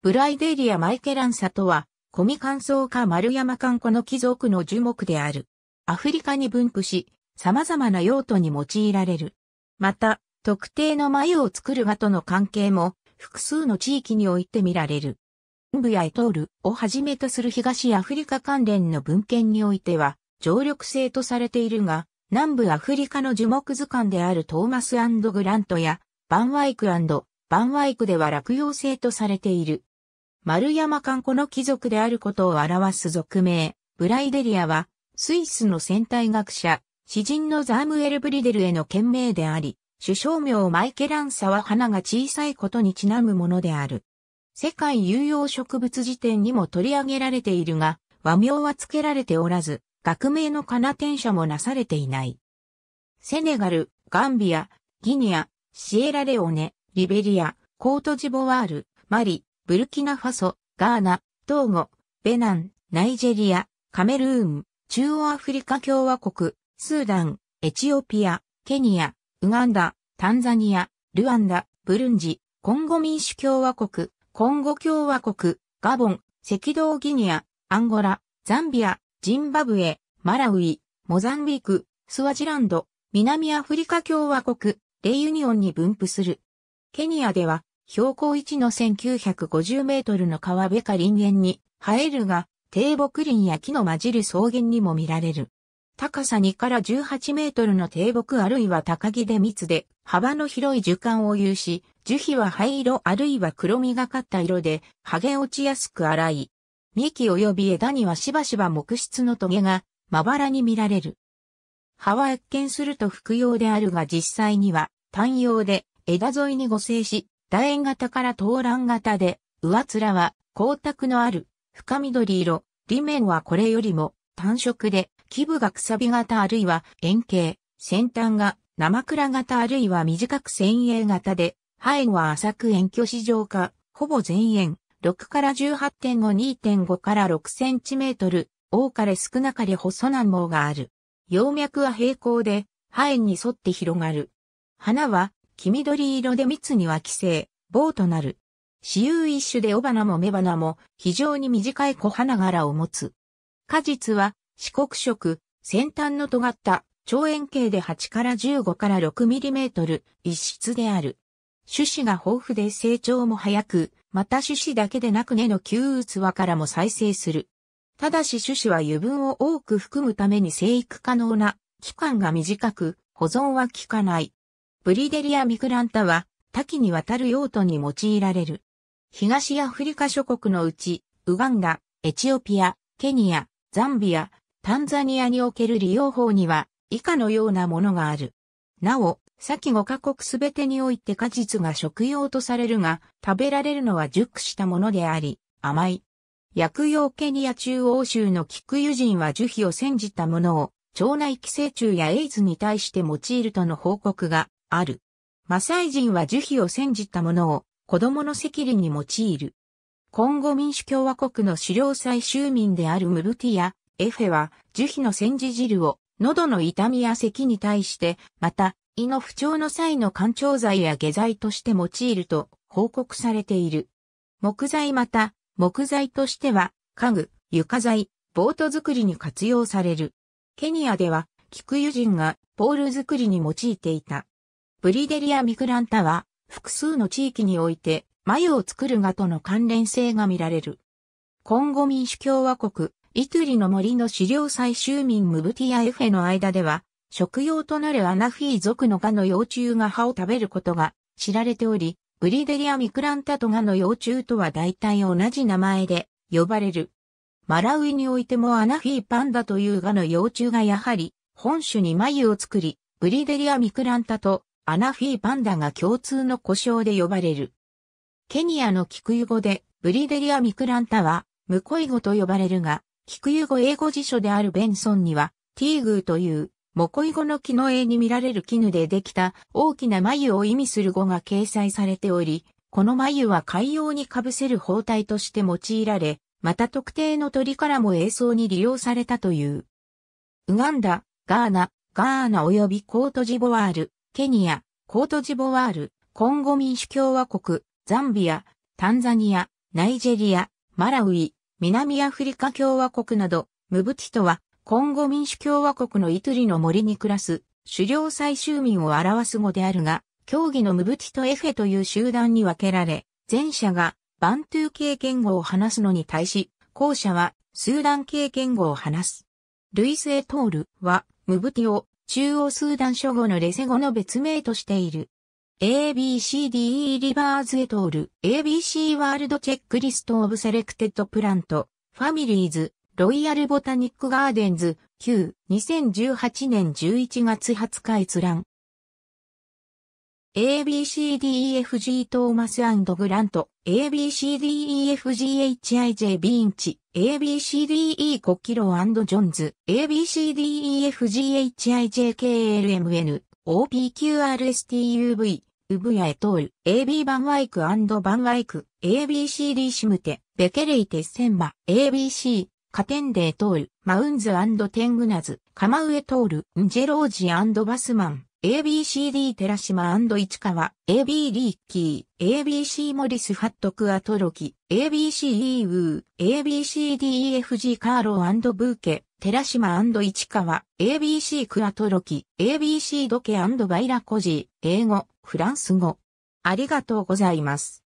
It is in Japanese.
ブライデリア・マイケランサとは、コミカンソカ・マルヤマカンコの貴族の樹木である。アフリカに分布し、様々な用途に用いられる。また、特定の眉を作る画との関係も、複数の地域において見られる。ンブやエトールをはじめとする東アフリカ関連の文献においては、常緑性とされているが、南部アフリカの樹木図鑑であるトーマスグラントや、バンワイクバンワイクでは落葉性とされている。丸山観光の貴族であることを表す俗名、ブライデリアは、スイスの戦隊学者、詩人のザームエル・ブリデルへの懸命であり、首相名マイケランサは花が小さいことにちなむものである。世界有用植物辞典にも取り上げられているが、和名は付けられておらず、学名のカナ転写もなされていない。セネガル、ガンビア、ギニア、シエラレオネ、リベリア、コートジボワール、マリ、ブルキナファソ、ガーナ、トーゴ、ベナン、ナイジェリア、カメルーン、中央アフリカ共和国、スーダン、エチオピア、ケニア、ウガンダ、タンザニア、ルワンダ、ブルンジ、コンゴ民主共和国、コンゴ共和国、ガボン、赤道ギニア、アンゴラ、ザンビア、ジンバブエ、マラウイ、モザンビーク、スワジランド、南アフリカ共和国、レイユニオンに分布する。ケニアでは標高1の1950メートルの川辺か林園に生えるが、低木林や木の混じる草原にも見られる。高さ2から18メートルの低木あるいは高木で密で、幅の広い樹幹を有し、樹皮は灰色あるいは黒みがかった色で、剥げ落ちやすく荒い。幹及び枝にはしばしば木質の棘が、まばらに見られる。葉は一見すると服用であるが実際には、単葉で、枝沿いに護生し、楕円型から投卵型で、上面は光沢のある深緑色、裏面はこれよりも単色で、基部がくさび型あるいは円形、先端が生倉型あるいは短く線鋭型で、ハエは浅く円挙子状化、ほぼ全円、6から18点2.5から6センチメートル、多かれ少なかれ細難毛がある。葉脈は平行で、ハエに沿って広がる。花は黄緑色で蜜には寄生、棒となる。雌雄一種で雄花も雌花も非常に短い小花柄を持つ。果実は四国色、先端の尖った長円形で8から15から6ミリメートル一室である。種子が豊富で成長も早く、また種子だけでなく根の旧器からも再生する。ただし種子は油分を多く含むために生育可能な期間が短く保存は効かない。ブリデリア・ミクランタは多岐にわたる用途に用いられる。東アフリカ諸国のうち、ウガンダ、エチオピア、ケニア、ザンビア、タンザニアにおける利用法には以下のようなものがある。なお、先5カ国すべてにおいて果実が食用とされるが、食べられるのは熟したものであり、甘い。薬用ケニア中央州の菊ジ人は樹皮を煎じたものを、腸内寄生虫やエイズに対して用いるとの報告がある。マサイ人は樹皮を煎じたものを子供の赤痢に用いる。今後民主共和国の狩猟採集民であるムルティやエフェは樹皮の煎じ汁を喉の痛みや咳に対して、また胃の不調の際の干潮剤や下剤として用いると報告されている。木材また木材としては家具、床材、ボート作りに活用される。ケニアでは菊油人がポール作りに用いていた。ブリデリア・ミクランタは、複数の地域において、眉を作るがとの関連性が見られる。コンゴ民主共和国、イトゥリの森の狩猟採集民ムブティア・エフェの間では、食用となるアナフィー族のガの幼虫が葉を食べることが知られており、ブリデリア・ミクランタとガの幼虫とは大体同じ名前で呼ばれる。マラウイにおいてもアナフィーパンダというガの幼虫がやはり本種に眉を作り、ブリデリア・ミクランタとアナフィーパンダが共通の呼称で呼ばれる。ケニアのキクユ語で、ブリデリア・ミクランタは、ムコイ語と呼ばれるが、キクユ語英語辞書であるベンソンには、ティーグーという、モコイ語の木の絵に見られる絹でできた大きな眉を意味する語が掲載されており、この眉は海洋に被せる包帯として用いられ、また特定の鳥からも映像に利用されたという。ウガンダ、ガーナ、ガーナ及びコートジボワール、ケニア、コートジボワール、コンゴ民主共和国、ザンビア、タンザニア、ナイジェリア、マラウイ、南アフリカ共和国など、ムブティとは、コンゴ民主共和国のイトゥリの森に暮らす、狩猟採集民を表す語であるが、競技のムブティとエフェという集団に分けられ、前者がバントゥー系言語を話すのに対し、後者はスーダン系言語を話す。ルイス・エトールはムブティを中央スーダン諸語のレセ語の別名としている。ABCDE リバーズエトール ABC ワールドチェックリストオブセレクテッドプラントファミリーズロイヤルボタニックガーデンズ Q2018 年11月20日閲覧 ABCDEFG トーマスグラント、ABCDEFGHIJ ビンチ、ABCDE コキロジョンズ、ABCDEFGHIJKLMN、OPQRSTUV、ウブヤエトール、AB バンワイクバンワイク、ABCD シムテ、ベケレイテッセンマ、ABC、カテンデートール、マウンズテングナズ、カマウエトール、ンジェロージバスマン。ABCD 寺島市川、AB リッキー、ABC モリスファットクアトロキ、ABC イーウー、ABCDEFG カーローブーケ、寺島市川、ABC クアトロキ、ABC ドケバイラコジー、英語、フランス語。ありがとうございます。